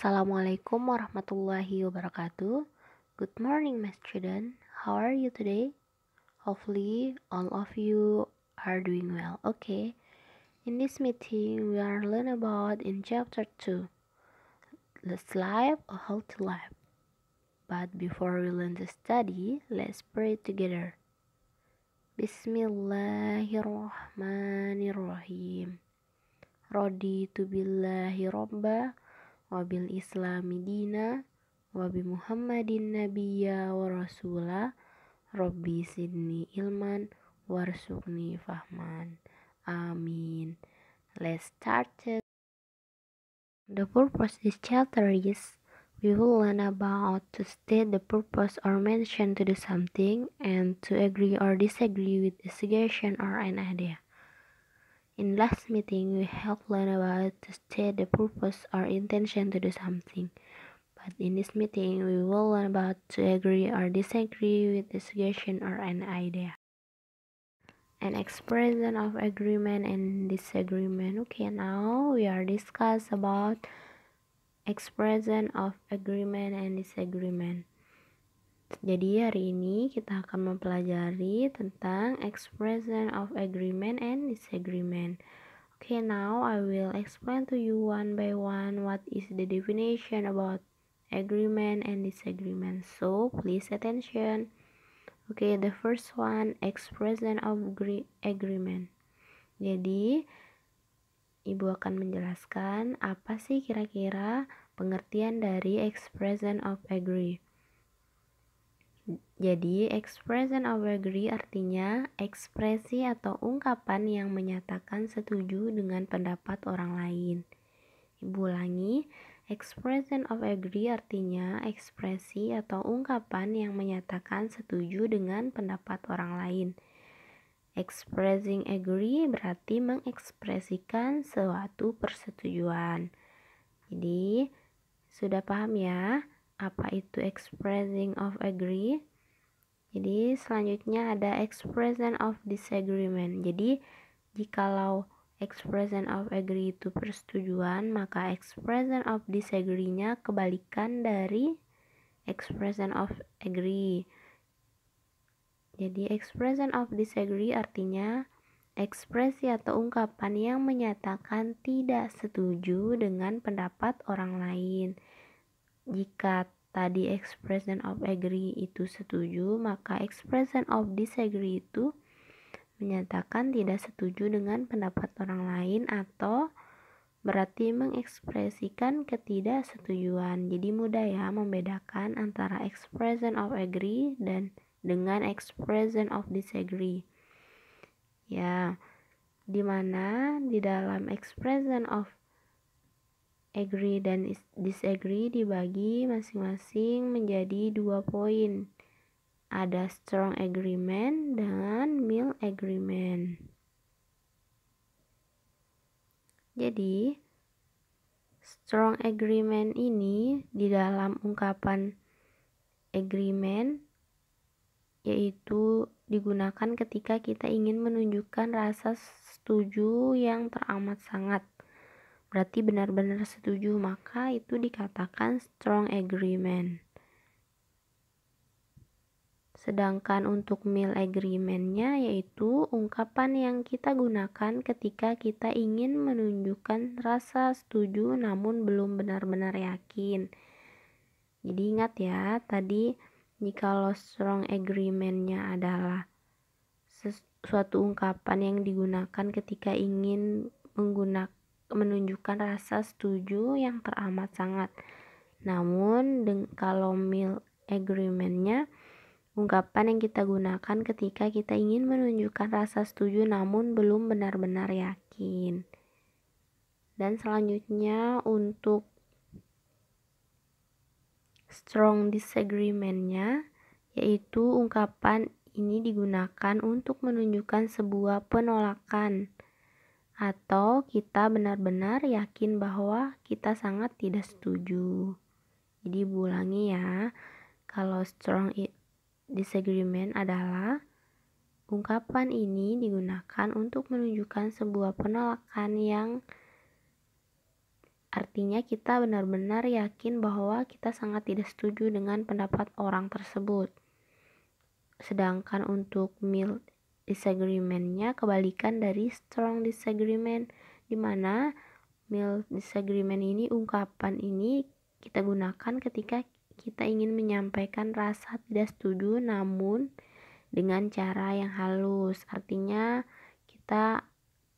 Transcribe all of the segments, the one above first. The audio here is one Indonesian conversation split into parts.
Assalamualaikum warahmatullahi wabarakatuh. Good morning, my student. How are you today? Hopefully, all of you are doing well. Okay. In this meeting, we are learn about in chapter 2, the life or how life. But before we learn the study, let's pray together. Bismillahirrahmanirrahim. Raditu billahi rabbah wabil islami dina wabi muhammadin Nabiya wa rasula rabbi sidni ilman warsukni fahman amin let's start it. the purpose of this chapter is we will learn about to state the purpose or mention to do something and to agree or disagree with the suggestion or an idea In last meeting, we have learned about to state the purpose or intention to do something. But in this meeting, we will learn about to agree or disagree with a suggestion or an idea. An expression of agreement and disagreement. Okay, now we are discuss about expression of agreement and disagreement. Jadi hari ini kita akan mempelajari tentang expression of agreement and disagreement. Okay, now I will explain to you one by one what is the definition about agreement and disagreement. So, please attention. Okay, the first one expression of agreement. Jadi, Ibu akan menjelaskan apa sih kira-kira pengertian dari expression of agree. Jadi, expression of agree artinya ekspresi atau ungkapan yang menyatakan setuju dengan pendapat orang lain. Ibu ulangi, expression of agree artinya ekspresi atau ungkapan yang menyatakan setuju dengan pendapat orang lain. Expressing agree berarti mengekspresikan suatu persetujuan. Jadi, sudah paham ya? apa itu expressing of agree jadi selanjutnya ada expression of disagreement jadi jikalau expression of agree itu persetujuan maka expression of disagree-nya kebalikan dari expression of agree jadi expression of disagree artinya ekspresi atau ungkapan yang menyatakan tidak setuju dengan pendapat orang lain. Jika tadi expression of agree itu setuju, maka expression of disagree itu menyatakan tidak setuju dengan pendapat orang lain atau berarti mengekspresikan ketidaksetujuan. Jadi mudah ya membedakan antara expression of agree dan dengan expression of disagree. Ya, dimana di dalam expression of agree dan disagree dibagi masing-masing menjadi dua poin. Ada strong agreement dan mild agreement. Jadi, strong agreement ini di dalam ungkapan agreement yaitu digunakan ketika kita ingin menunjukkan rasa setuju yang teramat sangat berarti benar-benar setuju maka itu dikatakan strong agreement sedangkan untuk meal agreementnya yaitu ungkapan yang kita gunakan ketika kita ingin menunjukkan rasa setuju namun belum benar-benar yakin jadi ingat ya tadi lo strong agreementnya adalah sesuatu ungkapan yang digunakan ketika ingin menggunakan menunjukkan rasa setuju yang teramat sangat. Namun, kalau meal agreementnya ungkapan yang kita gunakan ketika kita ingin menunjukkan rasa setuju namun belum benar-benar yakin. Dan selanjutnya untuk strong disagreementnya yaitu ungkapan ini digunakan untuk menunjukkan sebuah penolakan atau kita benar-benar yakin bahwa kita sangat tidak setuju. Jadi ulangi ya, kalau strong disagreement adalah ungkapan ini digunakan untuk menunjukkan sebuah penolakan yang artinya kita benar-benar yakin bahwa kita sangat tidak setuju dengan pendapat orang tersebut. Sedangkan untuk mild disagreementnya kebalikan dari strong disagreement di mana mild disagreement ini ungkapan ini kita gunakan ketika kita ingin menyampaikan rasa tidak setuju namun dengan cara yang halus artinya kita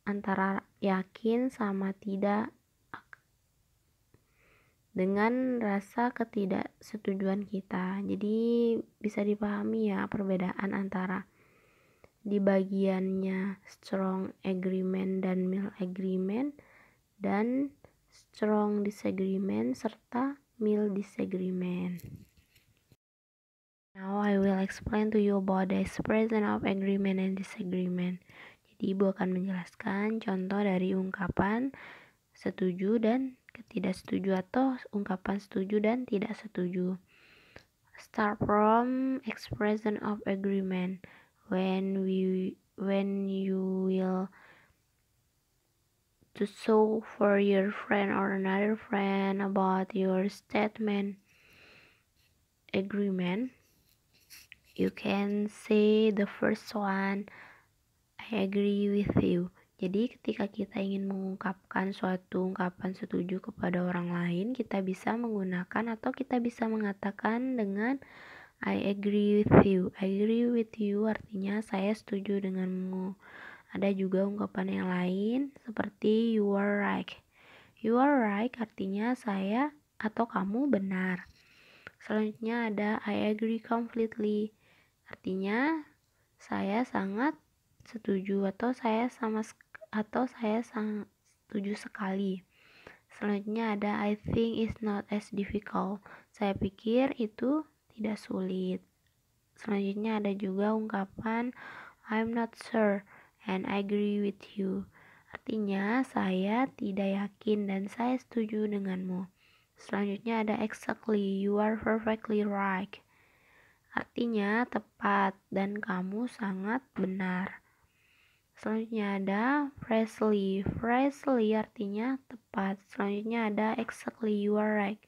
antara yakin sama tidak dengan rasa ketidaksetujuan kita. Jadi bisa dipahami ya perbedaan antara di bagiannya strong agreement dan mild agreement dan strong disagreement serta mild disagreement. Now I will explain to you about the expression of agreement and disagreement. Jadi Ibu akan menjelaskan contoh dari ungkapan setuju dan tidak setuju atau ungkapan setuju dan tidak setuju. Start from expression of agreement when we when you will to show for your friend or another friend about your statement agreement you can say the first one I agree with you jadi ketika kita ingin mengungkapkan suatu ungkapan setuju kepada orang lain kita bisa menggunakan atau kita bisa mengatakan dengan I agree with you. I agree with you artinya saya setuju denganmu. Ada juga ungkapan yang lain seperti you are right. You are right artinya saya atau kamu benar. Selanjutnya ada I agree completely. Artinya saya sangat setuju atau saya sama atau saya sangat setuju sekali. Selanjutnya ada I think it's not as difficult. Saya pikir itu tidak sulit. Selanjutnya ada juga ungkapan I'm not sure and I agree with you. Artinya, saya tidak yakin dan saya setuju denganmu. Selanjutnya ada exactly, you are perfectly right. Artinya, tepat dan kamu sangat benar. Selanjutnya ada freshly, freshly artinya tepat. Selanjutnya ada exactly, you are right.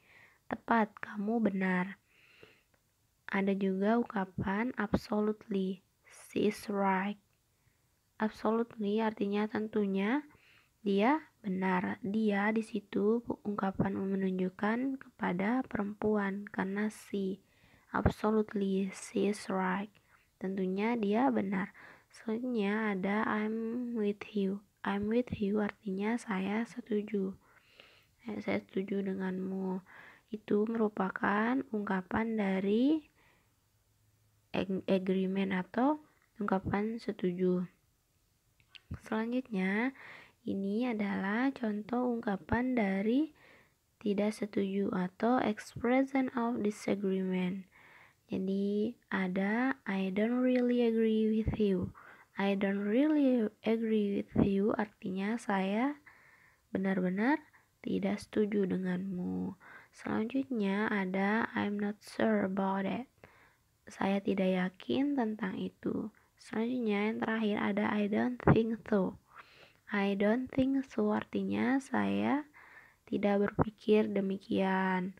Tepat, kamu benar. Ada juga ungkapan absolutely, she is right. Absolutely artinya tentunya dia benar. Dia di situ ungkapan menunjukkan kepada perempuan karena si absolutely she is right. Tentunya dia benar. Selanjutnya ada I'm with you. I'm with you artinya saya setuju. Eh, saya setuju denganmu. Itu merupakan ungkapan dari agreement atau ungkapan setuju. Selanjutnya, ini adalah contoh ungkapan dari tidak setuju atau expression of disagreement. Jadi ada I don't really agree with you. I don't really agree with you artinya saya benar-benar tidak setuju denganmu. Selanjutnya ada I'm not sure about it. Saya tidak yakin tentang itu. Selanjutnya yang terakhir ada I don't think so. I don't think so artinya saya tidak berpikir demikian.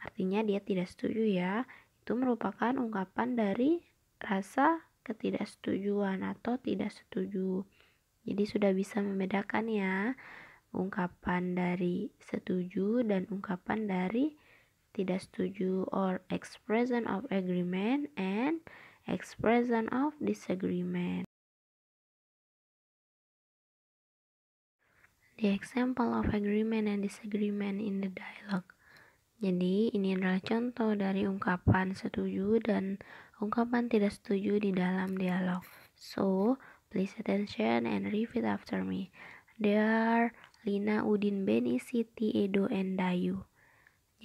Artinya dia tidak setuju ya. Itu merupakan ungkapan dari rasa ketidaksetujuan atau tidak setuju. Jadi sudah bisa membedakan ya ungkapan dari setuju dan ungkapan dari tidak setuju or expression of agreement and expression of disagreement. The example of agreement and disagreement in the dialogue. Jadi, ini adalah contoh dari ungkapan setuju dan ungkapan tidak setuju di dalam dialog. So, please attention and repeat after me. There, Lina, Udin, Beni, Siti, Edo, and Dayu.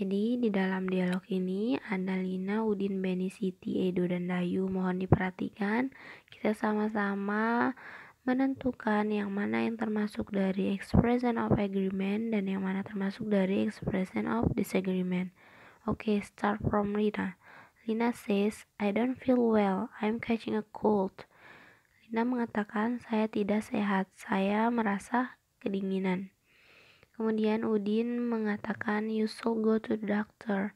Jadi di dalam dialog ini ada Lina, Udin, Beni, Siti, Edo, dan Dayu. Mohon diperhatikan, kita sama-sama menentukan yang mana yang termasuk dari expression of agreement dan yang mana termasuk dari expression of disagreement. Oke, okay, start from Lina. Lina says, I don't feel well, I'm catching a cold. Lina mengatakan, saya tidak sehat, saya merasa kedinginan. Kemudian Udin mengatakan, "You should go to the doctor."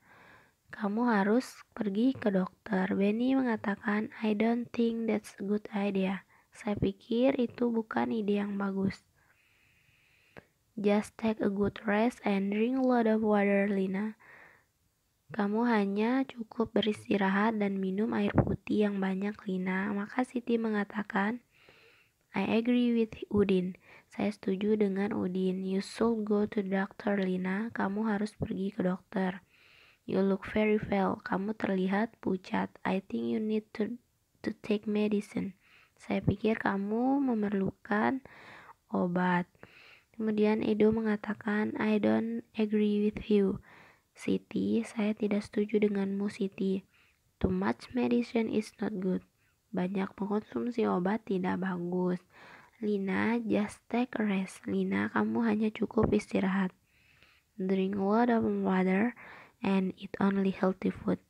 Kamu harus pergi ke dokter. Benny mengatakan, "I don't think that's a good idea." Saya pikir itu bukan ide yang bagus. Just take a good rest and drink a lot of water, Lina. Kamu hanya cukup beristirahat dan minum air putih yang banyak, Lina. Maka Siti mengatakan, I agree with Udin. Saya setuju dengan Udin. You should go to doctor, Lina. Kamu harus pergi ke dokter. You look very well. Kamu terlihat pucat. I think you need to to take medicine. Saya pikir kamu memerlukan obat. Kemudian Edo mengatakan, I don't agree with you. Siti, saya tidak setuju denganmu Siti. Too much medicine is not good. Banyak mengkonsumsi obat tidak bagus. Lina, just take a rest. Lina, kamu hanya cukup istirahat. Drink lot of water and eat only healthy food.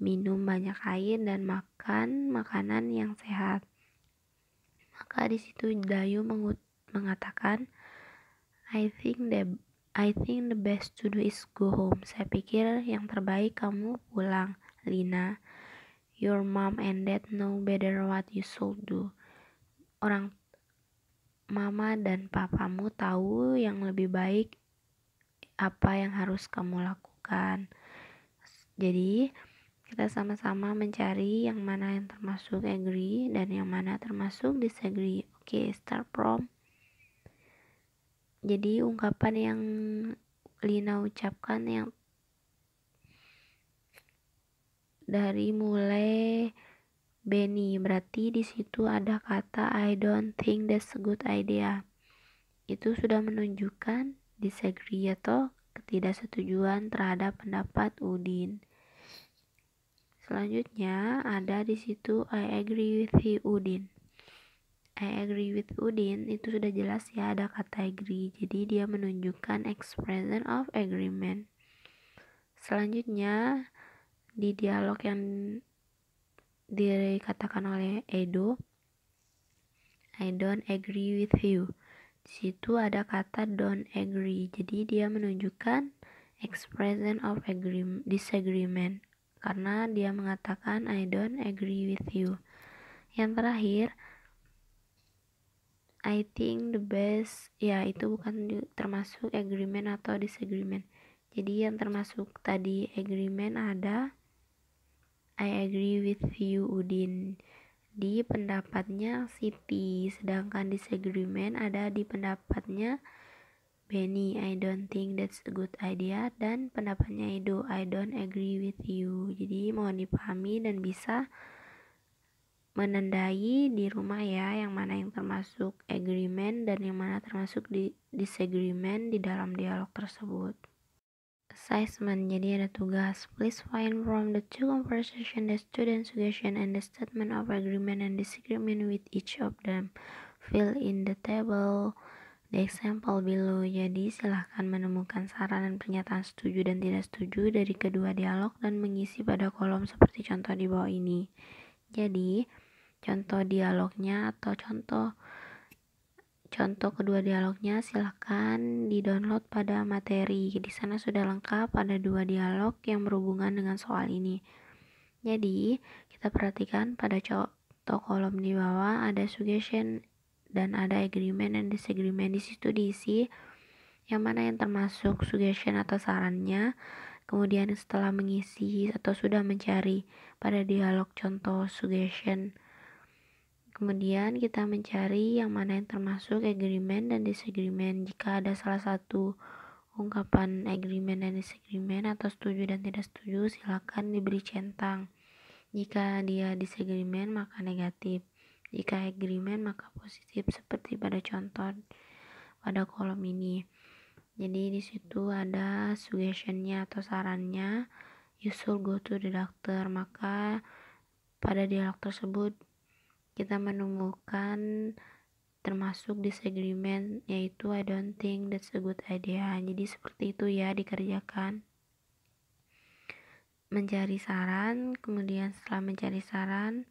Minum banyak air dan makan makanan yang sehat. Maka di situ Dayu mengatakan, I think the I think the best to do is go home. Saya pikir yang terbaik kamu pulang, Lina. Your mom and dad know better what you should do. Orang mama dan papamu tahu yang lebih baik apa yang harus kamu lakukan. Jadi, kita sama-sama mencari yang mana yang termasuk agree dan yang mana termasuk disagree. Oke, okay, start from. Jadi, ungkapan yang Lina ucapkan yang dari mulai Benny, berarti di situ ada kata I don't think that's a good idea. Itu sudah menunjukkan disagree atau ketidaksetujuan terhadap pendapat Udin. Selanjutnya ada di situ I agree with you Udin. I agree with Udin itu sudah jelas ya ada kata agree. Jadi dia menunjukkan expression of agreement. Selanjutnya di dialog yang dikatakan oleh Edo I don't agree with you di situ ada kata don't agree jadi dia menunjukkan expression of agreement disagreement karena dia mengatakan I don't agree with you yang terakhir I think the best ya itu bukan termasuk agreement atau disagreement jadi yang termasuk tadi agreement ada I agree with you Udin di pendapatnya Siti sedangkan disagreement ada di pendapatnya Benny I don't think that's a good idea dan pendapatnya Edo I don't agree with you jadi mohon dipahami dan bisa menandai di rumah ya yang mana yang termasuk agreement dan yang mana termasuk di disagreement di dalam dialog tersebut assessment. Jadi ada tugas. Please find from the two conversation the student suggestion and the statement of agreement and disagreement with each of them. Fill in the table the example below. Jadi silahkan menemukan saran dan pernyataan setuju dan tidak setuju dari kedua dialog dan mengisi pada kolom seperti contoh di bawah ini. Jadi contoh dialognya atau contoh Contoh kedua dialognya silahkan di-download pada materi. Di sana sudah lengkap ada dua dialog yang berhubungan dengan soal ini. Jadi, kita perhatikan pada contoh kolom di bawah ada suggestion dan ada agreement dan disagreement. Di situ diisi yang mana yang termasuk suggestion atau sarannya. Kemudian setelah mengisi atau sudah mencari pada dialog contoh suggestion Kemudian kita mencari yang mana yang termasuk agreement dan disagreement. Jika ada salah satu ungkapan agreement dan disagreement atau setuju dan tidak setuju, silakan diberi centang. Jika dia disagreement maka negatif. Jika agreement maka positif seperti pada contoh pada kolom ini. Jadi di situ ada suggestionnya atau sarannya, you should go to the doctor. Maka pada dialog tersebut kita menemukan termasuk disagreement yaitu I don't think that's a good idea jadi seperti itu ya dikerjakan mencari saran kemudian setelah mencari saran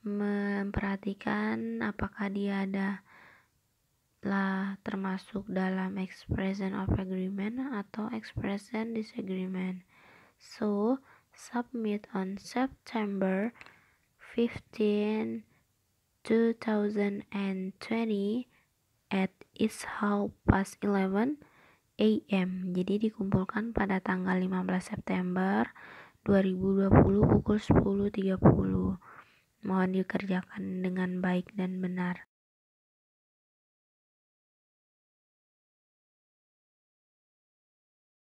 memperhatikan apakah dia ada lah termasuk dalam expression of agreement atau expression disagreement so submit on September 15 2020 at it's half past 11 a.m. Jadi dikumpulkan pada tanggal 15 September 2020 pukul 10.30. Mohon dikerjakan dengan baik dan benar.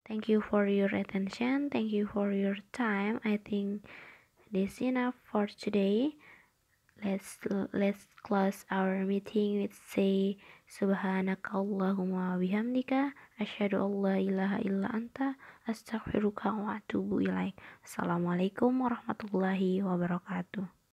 Thank you for your attention. Thank you for your time. I think this enough for today. Let's let's close our meeting with say subhanakallahumma bihamdika asyhadu an la ilaha illa anta astaghfiruka wa atubu ilaik. Assalamualaikum warahmatullahi wabarakatuh.